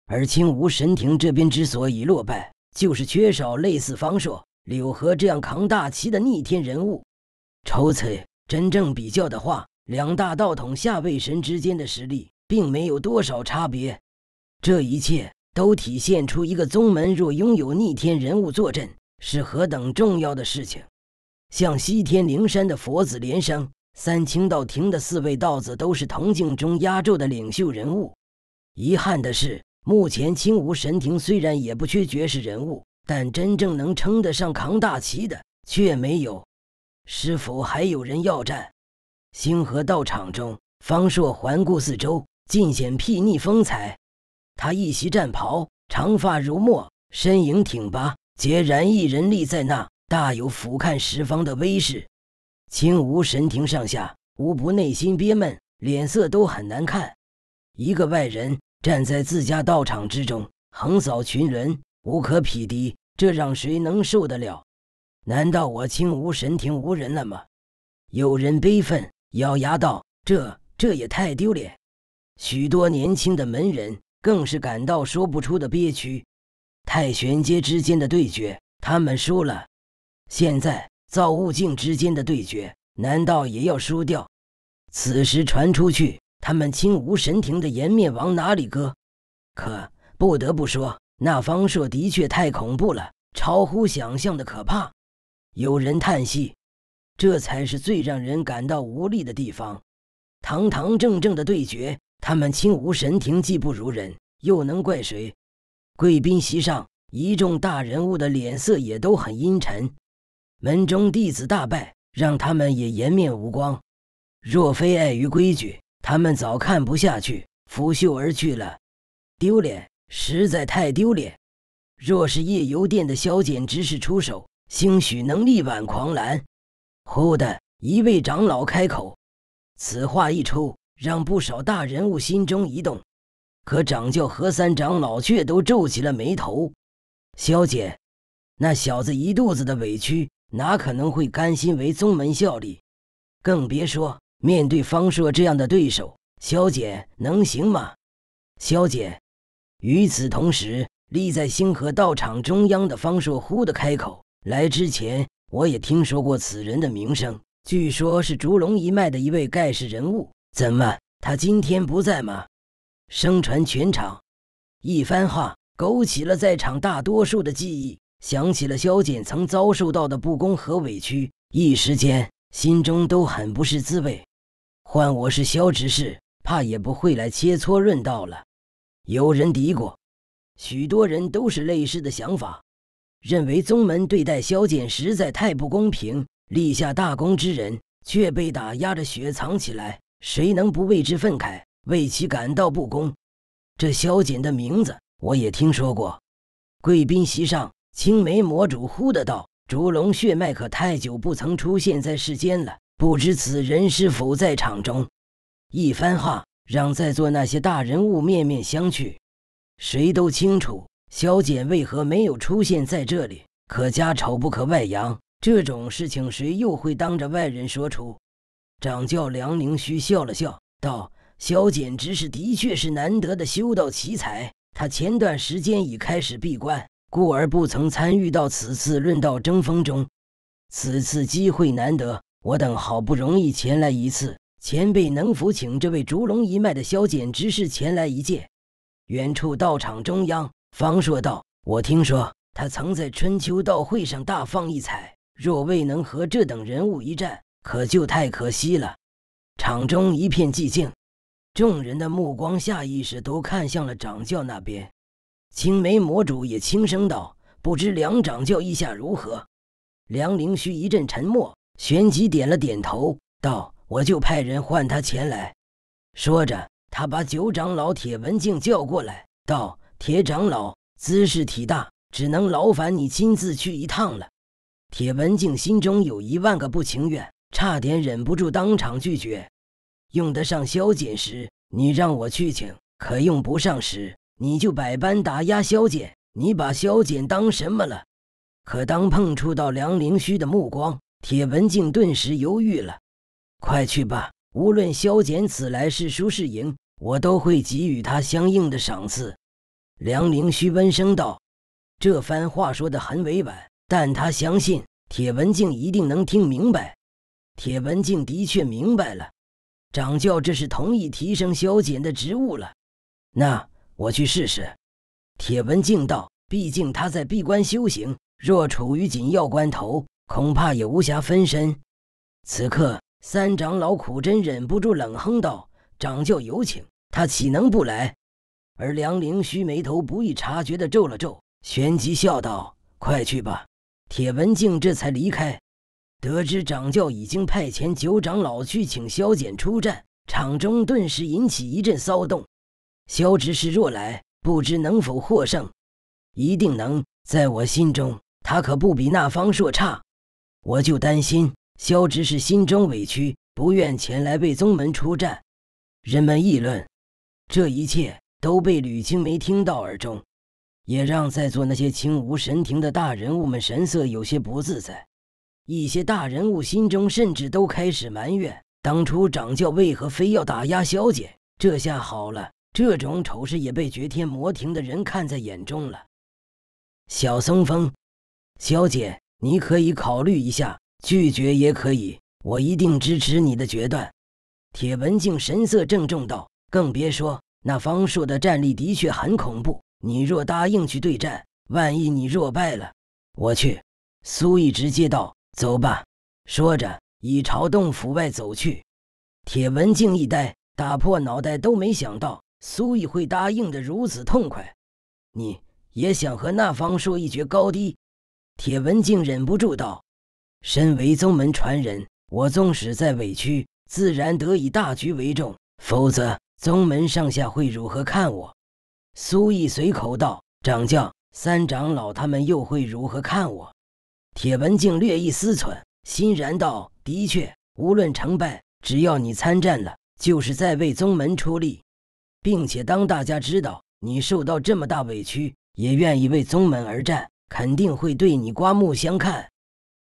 而青无神庭这边之所以落败，就是缺少类似方硕、柳河这样扛大旗的逆天人物。抽彩真正比较的话，两大道统下位神之间的实力并没有多少差别。这一切都体现出一个宗门若拥有逆天人物坐镇，是何等重要的事情。像西天灵山的佛子莲生、三清道庭的四位道子，都是铜镜中压轴的领袖人物。遗憾的是。目前青无神庭虽然也不缺绝世人物，但真正能称得上扛大旗的却没有。是否还有人要战？星河道场中，方硕环顾四周，尽显睥睨风采。他一袭战袍，长发如墨，身影挺拔，孑然一人立在那，大有俯瞰十方的威势。青无神庭上下无不内心憋闷，脸色都很难看。一个外人。站在自家道场之中，横扫群人，无可匹敌，这让谁能受得了？难道我清无神庭无人了吗？有人悲愤，咬牙道：“这，这也太丢脸！”许多年轻的门人更是感到说不出的憋屈。太玄阶之间的对决，他们输了，现在造物境之间的对决，难道也要输掉？此时传出去。他们清无神庭的颜面往哪里搁？可不得不说，那方硕的确太恐怖了，超乎想象的可怕。有人叹息，这才是最让人感到无力的地方。堂堂正正的对决，他们清无神庭技不如人，又能怪谁？贵宾席上一众大人物的脸色也都很阴沉。门中弟子大败，让他们也颜面无光。若非碍于规矩，他们早看不下去，拂袖而去了。丢脸，实在太丢脸。若是夜游殿的萧简执事出手，兴许能力挽狂澜。忽的一位长老开口。此话一出，让不少大人物心中一动。可掌教和三长老却都皱起了眉头。萧简，那小子一肚子的委屈，哪可能会甘心为宗门效力？更别说……面对方硕这样的对手，萧简能行吗？萧简。与此同时，立在星河道场中央的方硕忽地开口：“来之前，我也听说过此人的名声，据说是烛龙一脉的一位盖世人物。怎么，他今天不在吗？”声传全场，一番话勾起了在场大多数的记忆，想起了萧简曾遭受到的不公和委屈，一时间心中都很不是滋味。换我是萧执事，怕也不会来切磋论道了。有人嘀咕，许多人都是类似的想法，认为宗门对待萧简实在太不公平，立下大功之人却被打压着雪藏起来，谁能不为之愤慨，为其感到不公？这萧简的名字我也听说过。贵宾席上，青梅魔主忽的道：“烛龙血脉可太久不曾出现在世间了。”不知此人是否在场中？一番话让在座那些大人物面面相觑。谁都清楚萧简为何没有出现在这里，可家丑不可外扬，这种事情谁又会当着外人说出？掌教梁宁虚笑了笑，道：“萧简之是的确是难得的修道奇才，他前段时间已开始闭关，故而不曾参与到此次论道争锋中。此次机会难得。”我等好不容易前来一次，前辈能否请这位烛龙一脉的萧简执事前来一见？远处道场中央，方说道：“我听说他曾在春秋道会上大放异彩，若未能和这等人物一战，可就太可惜了。”场中一片寂静，众人的目光下意识都看向了掌教那边。青梅魔主也轻声道：“不知梁掌教意下如何？”梁灵虚一阵沉默。旋即点了点头，道：“我就派人唤他前来。”说着，他把九长老铁文静叫过来，道：“铁长老，兹事体大，只能劳烦你亲自去一趟了。”铁文静心中有一万个不情愿，差点忍不住当场拒绝。用得上萧简时，你让我去请；可用不上时，你就百般打压萧简。你把萧简当什么了？可当碰触到梁灵虚的目光。铁文静顿时犹豫了，快去吧！无论萧简此来是输是赢，我都会给予他相应的赏赐。”梁灵虚温声道。这番话说得很委婉，但他相信铁文静一定能听明白。铁文静的确明白了，掌教这是同意提升萧简的职务了。那我去试试。”铁文静道。毕竟他在闭关修行，若处于紧要关头。恐怕也无暇分身。此刻，三长老苦真忍不住冷哼道：“掌教有请，他岂能不来？”而梁灵虚眉头不易察觉地皱了皱，旋即笑道：“快去吧。”铁文静这才离开。得知掌教已经派遣九长老去请萧简出战，场中顿时引起一阵骚动。萧执事若来，不知能否获胜？一定能，在我心中，他可不比那方硕差。我就担心萧执事心中委屈，不愿前来为宗门出战。人们议论，这一切都被吕青梅听到耳中，也让在座那些青无神庭的大人物们神色有些不自在。一些大人物心中甚至都开始埋怨，当初掌教为何非要打压萧姐？这下好了，这种丑事也被绝天魔庭的人看在眼中了。小松风，萧姐。你可以考虑一下，拒绝也可以，我一定支持你的决断。”铁文静神色郑重道，“更别说那方硕的战力的确很恐怖，你若答应去对战，万一你若败了……我去。”苏毅直接道：“走吧。”说着已朝洞府外走去。铁文静一呆，打破脑袋都没想到苏毅会答应的如此痛快。你也想和那方硕一决高低？铁文静忍不住道：“身为宗门传人，我纵使再委屈，自然得以大局为重。否则，宗门上下会如何看我？”苏毅随口道：“掌教、三长老他们又会如何看我？”铁文静略一思忖，欣然道：“的确，无论成败，只要你参战了，就是在为宗门出力，并且当大家知道你受到这么大委屈，也愿意为宗门而战。”肯定会对你刮目相看，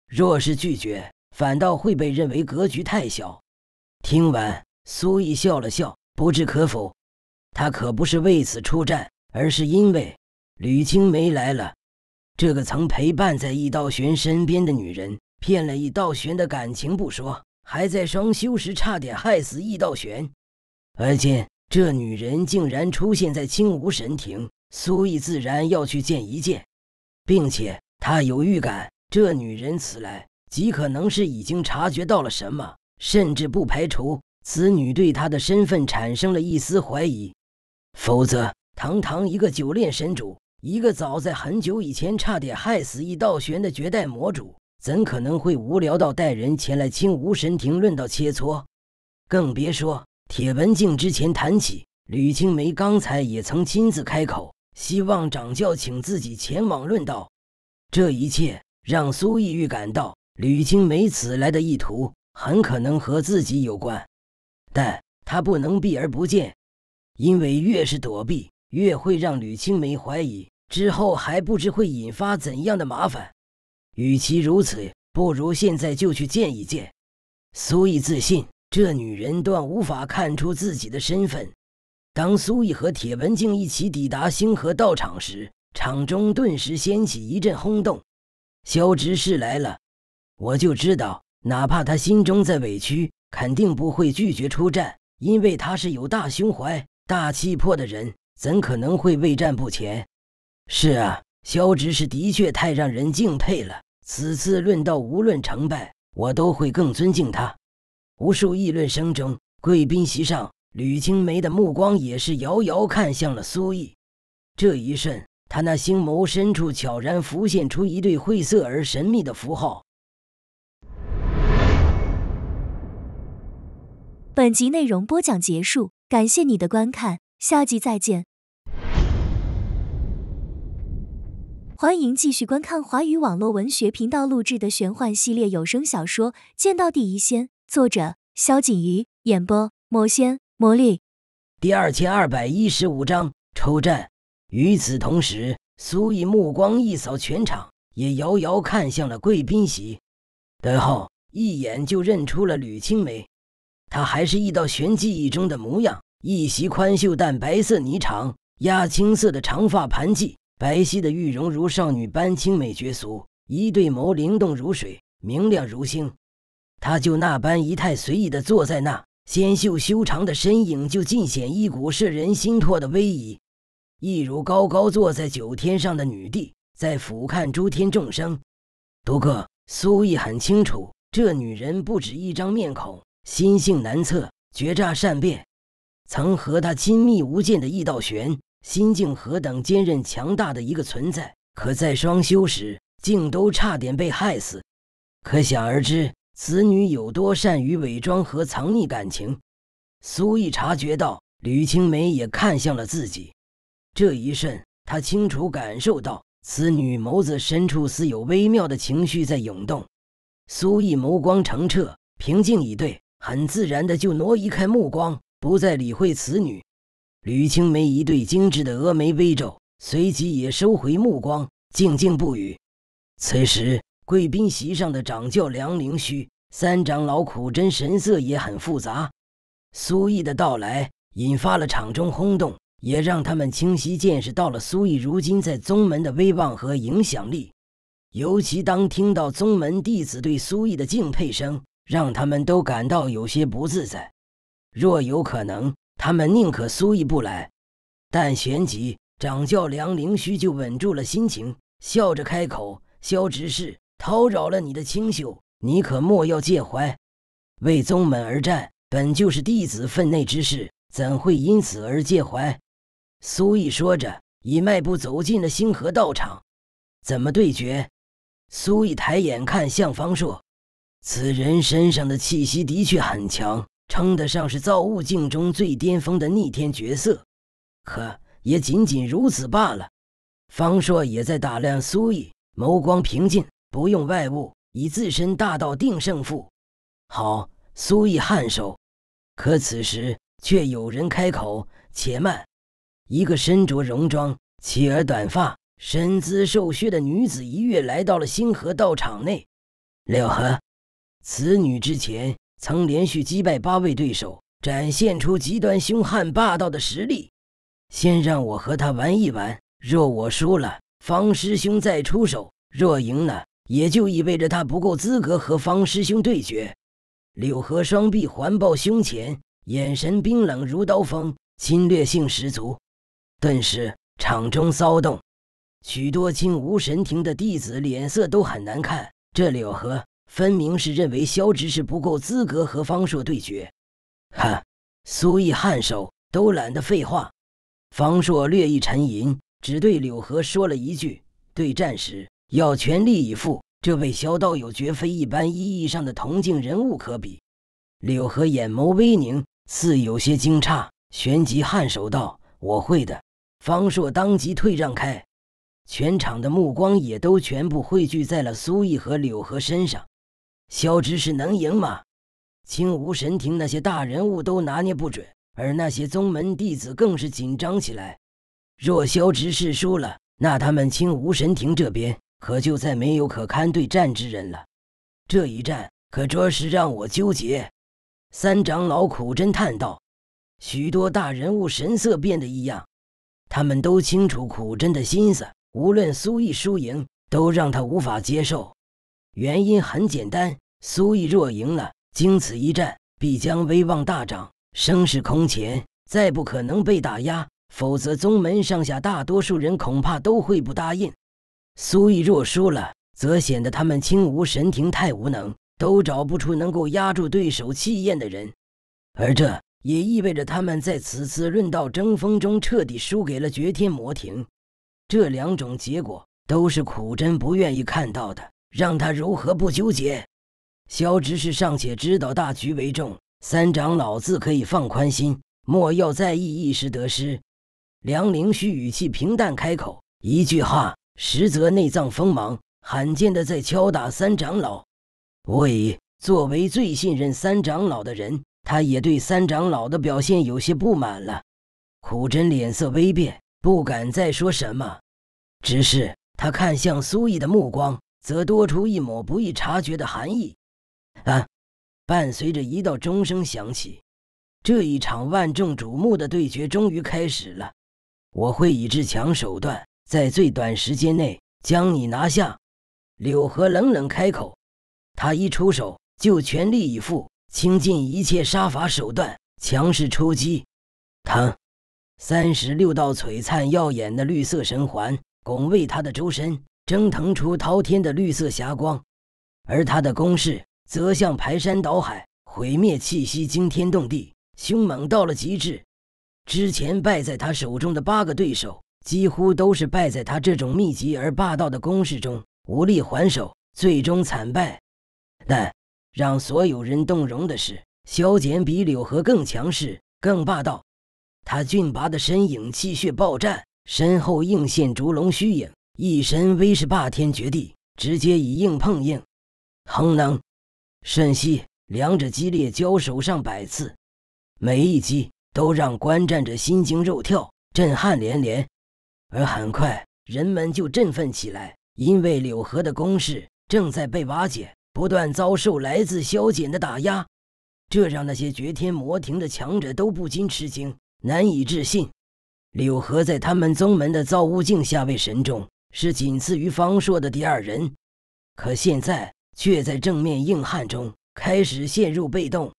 若是拒绝，反倒会被认为格局太小。听完，苏毅笑了笑，不置可否。他可不是为此出战，而是因为吕青梅来了。这个曾陪伴在易道玄身边的女人，骗了易道玄的感情不说，还在双修时差点害死易道玄。而今这女人竟然出现在青芜神庭，苏毅自然要去见一见。并且，他有预感，这女人此来，极可能是已经察觉到了什么，甚至不排除此女对他的身份产生了一丝怀疑。否则，堂堂一个九炼神主，一个早在很久以前差点害死一道玄的绝代魔主，怎可能会无聊到带人前来清无神庭论道切磋？更别说，铁文静之前谈起吕青梅，刚才也曾亲自开口。希望掌教请自己前往论道，这一切让苏毅预感到吕青梅此来的意图很可能和自己有关，但他不能避而不见，因为越是躲避，越会让吕青梅怀疑，之后还不知会引发怎样的麻烦。与其如此，不如现在就去见一见。苏毅自信，这女人断无法看出自己的身份。当苏毅和铁文静一起抵达星河道场时，场中顿时掀起一阵轰动。萧执事来了，我就知道，哪怕他心中再委屈，肯定不会拒绝出战，因为他是有大胸怀、大气魄的人，怎可能会畏战不前？是啊，萧执事的确太让人敬佩了。此次论道，无论成败，我都会更尊敬他。无数议论声中，贵宾席上。吕青梅的目光也是遥遥看向了苏毅，这一瞬，他那星眸深处悄然浮现出一对晦涩而神秘的符号。本集内容播讲结束，感谢你的观看，下集再见。欢迎继续观看华语网络文学频道录制的玄幻系列有声小说《剑道第一仙》，作者：萧锦瑜，演播：魔仙。魔力，第二千二百一十五章抽战。与此同时，苏艺目光一扫全场，也遥遥看向了贵宾席，然后一眼就认出了吕青梅。她还是一道玄记忆中的模样，一袭宽袖淡白色霓裳，压青色的长发盘髻，白皙的玉容如少女般清美绝俗，一对眸灵动如水，明亮如星。她就那般仪态随意地坐在那。纤秀修长的身影就尽显一股摄人心魄的威仪，一如高高坐在九天上的女帝，在俯瞰诸天众生。不过苏毅很清楚，这女人不止一张面孔，心性难测，绝诈善变。曾和她亲密无间的易道玄、心境何等坚韧强大的一个存在，可在双修时竟都差点被害死，可想而知。此女有多善于伪装和藏匿感情？苏艺察觉到吕青梅也看向了自己，这一瞬，他清楚感受到此女眸子深处似有微妙的情绪在涌动。苏毅眸光澄澈，平静以对，很自然的就挪移开目光，不再理会此女。吕青梅一对精致的峨眉微皱，随即也收回目光，静静不语。此时。贵宾席上的掌教梁灵虚、三长老苦真神色也很复杂。苏毅的到来引发了场中轰动，也让他们清晰见识到了苏毅如今在宗门的威望和影响力。尤其当听到宗门弟子对苏毅的敬佩声，让他们都感到有些不自在。若有可能，他们宁可苏毅不来。但旋即，掌教梁灵虚就稳住了心情，笑着开口：“萧执事。”叨扰了你的清修，你可莫要介怀。为宗门而战，本就是弟子分内之事，怎会因此而介怀？苏毅说着，已迈步走进了星河道场。怎么对决？苏毅抬眼看向方硕，此人身上的气息的确很强，称得上是造物境中最巅峰的逆天角色。可也仅仅如此罢了。方硕也在打量苏毅，眸光平静。不用外物，以自身大道定胜负。好，苏毅颔首。可此时却有人开口：“且慢！”一个身着戎装、齐耳短发、身姿瘦削的女子一跃来到了星河道场内。了呵，此女之前曾连续击败八位对手，展现出极端凶悍霸道的实力。先让我和她玩一玩。若我输了，方师兄再出手；若赢了，也就意味着他不够资格和方师兄对决。柳河双臂环抱胸前，眼神冰冷如刀锋，侵略性十足。顿时场中骚动，许多金无神庭的弟子脸色都很难看。这柳河分明是认为萧执是不够资格和方硕对决。哈，苏毅颔首，都懒得废话。方硕略一沉吟，只对柳河说了一句：“对战时。”要全力以赴！这位萧道友绝非一般意义上的同境人物可比。柳河眼眸微凝，似有些惊诧，旋即颔首道：“我会的。”方硕当即退让开，全场的目光也都全部汇聚在了苏毅和柳河身上。萧执事能赢吗？青无神庭那些大人物都拿捏不准，而那些宗门弟子更是紧张起来。若萧执事输了，那他们青无神庭这边……可就再没有可堪对战之人了。这一战可着实让我纠结。三长老苦真叹道：“许多大人物神色变得异样，他们都清楚苦真的心思。无论苏毅输赢，都让他无法接受。原因很简单：苏毅若赢了，经此一战，必将威望大涨，声势空前，再不可能被打压。否则，宗门上下大多数人恐怕都会不答应。”苏毅若输了，则显得他们清无神庭太无能，都找不出能够压住对手气焰的人，而这也意味着他们在此次论道争锋中彻底输给了绝天魔庭。这两种结果都是苦真不愿意看到的，让他如何不纠结？萧执事尚且知道大局为重，三长老自可以放宽心，莫要在意一时得失。梁灵虚语气平淡开口一句：“话实则内藏锋芒，罕见的在敲打三长老。我以作为最信任三长老的人，他也对三长老的表现有些不满了。苦真脸色微变，不敢再说什么，只是他看向苏毅的目光，则多出一抹不易察觉的寒意。啊！伴随着一道钟声响起，这一场万众瞩目的对决终于开始了。我会以至强手段。在最短时间内将你拿下，柳河冷冷开口。他一出手就全力以赴，倾尽一切杀伐手段，强势出击。疼！三十六道璀璨耀眼的绿色神环拱卫他的周身，蒸腾出滔天的绿色霞光，而他的攻势则像排山倒海，毁灭气息惊天动地，凶猛到了极致。之前败在他手中的八个对手。几乎都是败在他这种密集而霸道的攻势中，无力还手，最终惨败。但让所有人动容的是，萧简比柳河更强势、更霸道。他俊拔的身影气血暴绽，身后映现烛龙虚影，一身威势霸天绝地，直接以硬碰硬。横能、瞬息，两者激烈交手上百次，每一击都让观战者心惊肉跳，震撼连连。而很快，人们就振奋起来，因为柳河的攻势正在被瓦解，不断遭受来自萧简的打压，这让那些绝天魔庭的强者都不禁吃惊、难以置信。柳河在他们宗门的造物镜下位神中是仅次于方硕的第二人，可现在却在正面硬汉中开始陷入被动。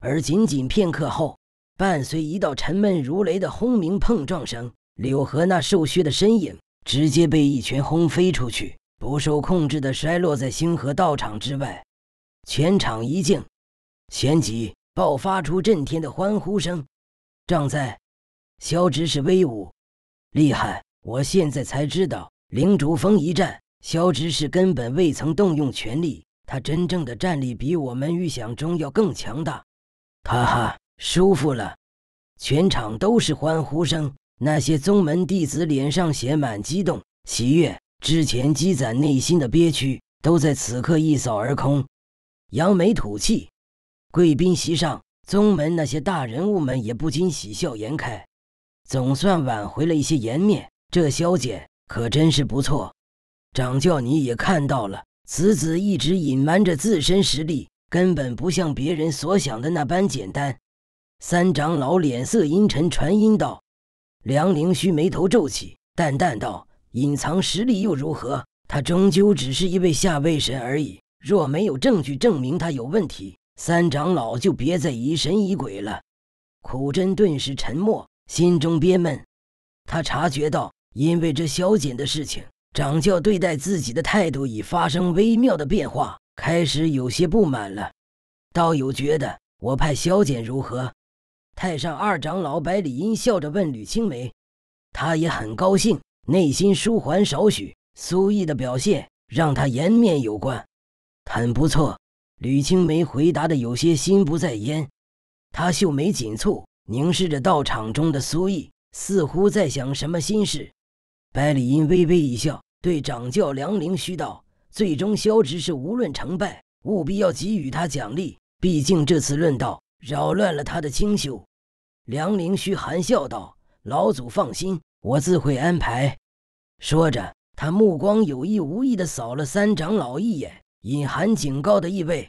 而仅仅片刻后，伴随一道沉闷如雷的轰鸣碰撞声。柳河那瘦削的身影直接被一拳轰飞出去，不受控制的摔落在星河道场之外。全场一静，旋即爆发出震天的欢呼声。“壮哉，萧执事威武，厉害！”我现在才知道，灵竹峰一战，萧执事根本未曾动用全力，他真正的战力比我们预想中要更强大。哈哈，舒服了！全场都是欢呼声。那些宗门弟子脸上写满激动、喜悦，之前积攒内心的憋屈都在此刻一扫而空，扬眉吐气。贵宾席上，宗门那些大人物们也不禁喜笑颜开，总算挽回了一些颜面。这萧简可真是不错，掌教你也看到了，此子一直隐瞒着自身实力，根本不像别人所想的那般简单。三长老脸色阴沉，传音道。梁灵虚眉头皱起，淡淡道：“隐藏实力又如何？他终究只是一位下位神而已。若没有证据证明他有问题，三长老就别再疑神疑鬼了。”苦真顿时沉默，心中憋闷。他察觉到，因为这萧简的事情，掌教对待自己的态度已发生微妙的变化，开始有些不满了。道友觉得我派萧简如何？太上二长老百里英笑着问吕青梅，他也很高兴，内心舒缓少许。苏毅的表现让他颜面有光，很不错。吕青梅回答的有些心不在焉，她秀眉紧蹙，凝视着道场中的苏毅，似乎在想什么心事。百里英微微一笑，对掌教梁灵虚道：“最终萧直是无论成败，务必要给予他奖励，毕竟这次论道。”扰乱了他的清修，梁灵虚含笑道：“老祖放心，我自会安排。”说着，他目光有意无意地扫了三长老一眼，隐含警告的意味。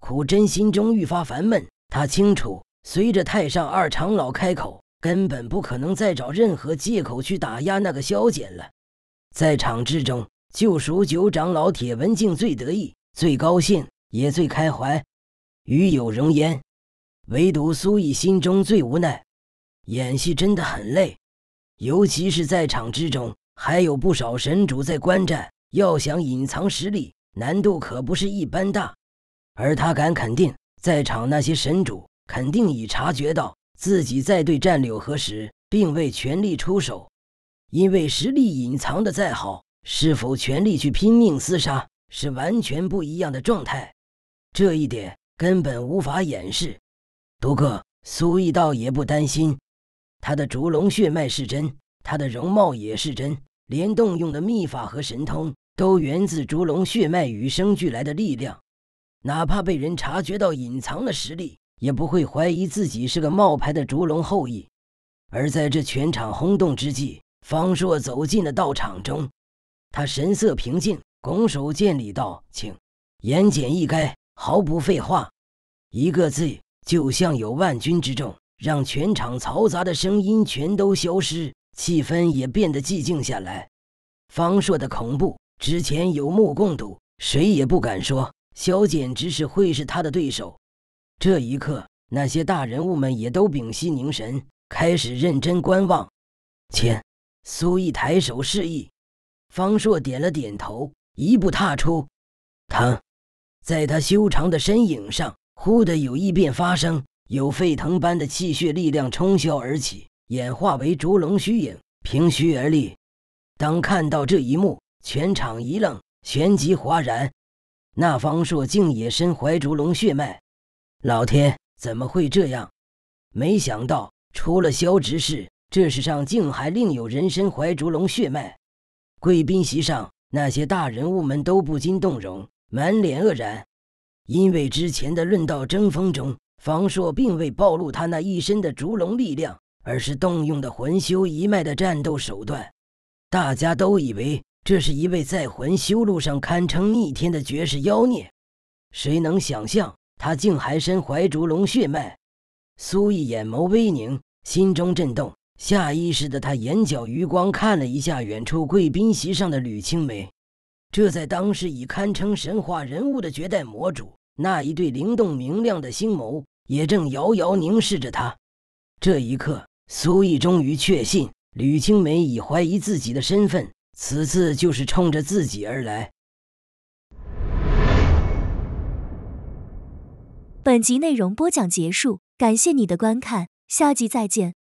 苦真心中愈发烦闷，他清楚，随着太上二长老开口，根本不可能再找任何借口去打压那个萧简了。在场之中，就属九长老铁文静最得意、最高兴，也最开怀。与有容焉。唯独苏毅心中最无奈，演戏真的很累，尤其是在场之中还有不少神主在观战，要想隐藏实力，难度可不是一般大。而他敢肯定，在场那些神主肯定已察觉到，自己在对战柳河时，并未全力出手，因为实力隐藏的再好，是否全力去拼命厮杀，是完全不一样的状态，这一点根本无法掩饰。不过，苏义倒也不担心，他的烛龙血脉是真，他的容貌也是真，连动用的秘法和神通都源自烛龙血脉与生俱来的力量。哪怕被人察觉到隐藏的实力，也不会怀疑自己是个冒牌的烛龙后裔。而在这全场轰动之际，方硕走进了道场中，他神色平静，拱手见礼道：“请。”言简意赅，毫不废话，一个字。就像有万钧之重，让全场嘈杂的声音全都消失，气氛也变得寂静下来。方硕的恐怖之前有目共睹，谁也不敢说萧简直是会是他的对手。这一刻，那些大人物们也都屏息凝神，开始认真观望。千苏毅抬手示意，方硕点了点头，一步踏出。他，在他修长的身影上。忽的有异变发生，有沸腾般的气血力量冲霄而起，演化为烛龙虚影，凭虚而立。当看到这一幕，全场一愣，旋即哗然。那方硕竟也身怀烛龙血脉！老天，怎么会这样？没想到，除了萧执事，这世上竟还另有人身怀烛龙血脉。贵宾席上那些大人物们都不禁动容，满脸愕然。因为之前的论道争锋中，方硕并未暴露他那一身的烛龙力量，而是动用的魂修一脉的战斗手段。大家都以为这是一位在魂修路上堪称逆天的绝世妖孽。谁能想象他竟还身怀烛龙血脉？苏毅眼眸微凝，心中震动，下意识的他眼角余光看了一下远处贵宾席上的吕青梅。这在当时已堪称神话人物的绝代魔主，那一对灵动明亮的星眸也正遥遥凝视着他。这一刻，苏毅终于确信，吕青梅已怀疑自己的身份，此次就是冲着自己而来。本集内容播讲结束，感谢你的观看，下集再见。